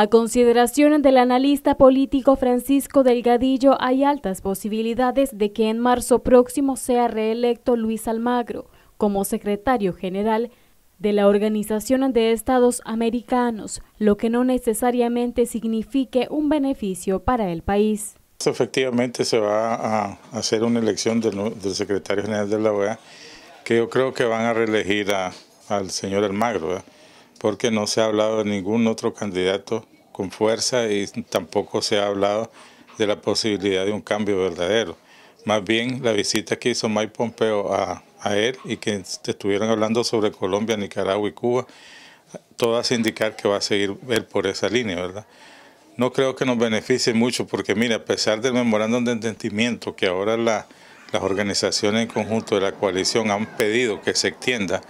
A consideración del analista político Francisco Delgadillo, hay altas posibilidades de que en marzo próximo sea reelecto Luis Almagro como secretario general de la Organización de Estados Americanos, lo que no necesariamente signifique un beneficio para el país. Efectivamente se va a hacer una elección del, secretario general de la OEA, que yo creo que van a reelegir al señor Almagro porque no se ha hablado de ningún otro candidato con fuerza y tampoco se ha hablado de la posibilidad de un cambio verdadero. Más bien la visita que hizo Mike Pompeo a, él y que estuvieron hablando sobre Colombia, Nicaragua y Cuba, todo hace indicar que va a seguir él por esa línea, ¿verdad? No creo que nos beneficie mucho porque, mira, a pesar del memorándum de entendimiento que ahora las organizaciones en conjunto de la coalición han pedido que se extienda,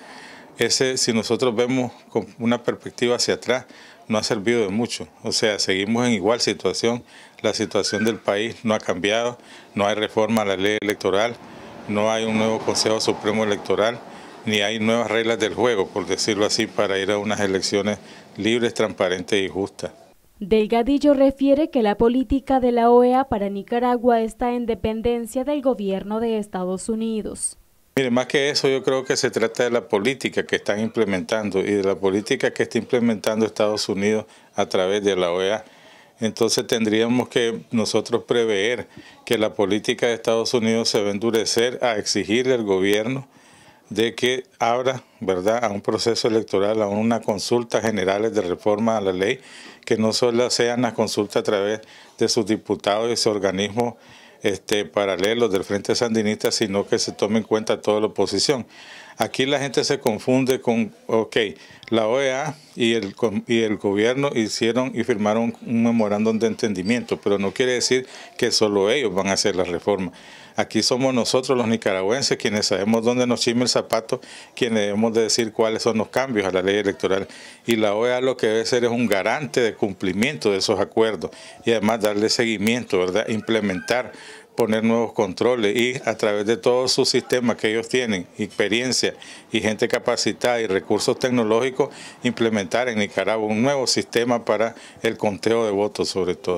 ese, si nosotros vemos con una perspectiva hacia atrás, no ha servido de mucho. O sea, seguimos en igual situación, la situación del país no ha cambiado, no hay reforma a la ley electoral, no hay un nuevo Consejo Supremo Electoral, ni hay nuevas reglas del juego, por decirlo así, para ir a unas elecciones libres, transparentes y justas. Delgadillo refiere que la política de la OEA para Nicaragua está en dependencia del gobierno de Estados Unidos. Mire, más que eso yo creo que se trata de la política que están implementando y de la política que está implementando Estados Unidos a través de la OEA. Entonces tendríamos que nosotros prever que la política de Estados Unidos se va a endurecer a exigirle al gobierno de que abra ¿verdad? a un proceso electoral, a una consulta general de reforma a la ley, que no solo sea una consulta a través de sus diputados y sus organismos este, paralelos del Frente Sandinista, sino que se tome en cuenta toda la oposición. Aquí la gente se confunde con, ok, la OEA y el, y el gobierno hicieron y firmaron un memorándum de entendimiento, pero no quiere decir que solo ellos van a hacer la reforma. Aquí somos nosotros los nicaragüenses quienes sabemos dónde nos chime el zapato, quienes debemos de decir cuáles son los cambios a la ley electoral. Y la OEA lo que debe ser es un garante de cumplimiento de esos acuerdos y además darle seguimiento, ¿verdad? Implementar poner nuevos controles y a través de todos sus sistemas que ellos tienen, experiencia y gente capacitada y recursos tecnológicos, implementar en Nicaragua un nuevo sistema para el conteo de votos sobre todo.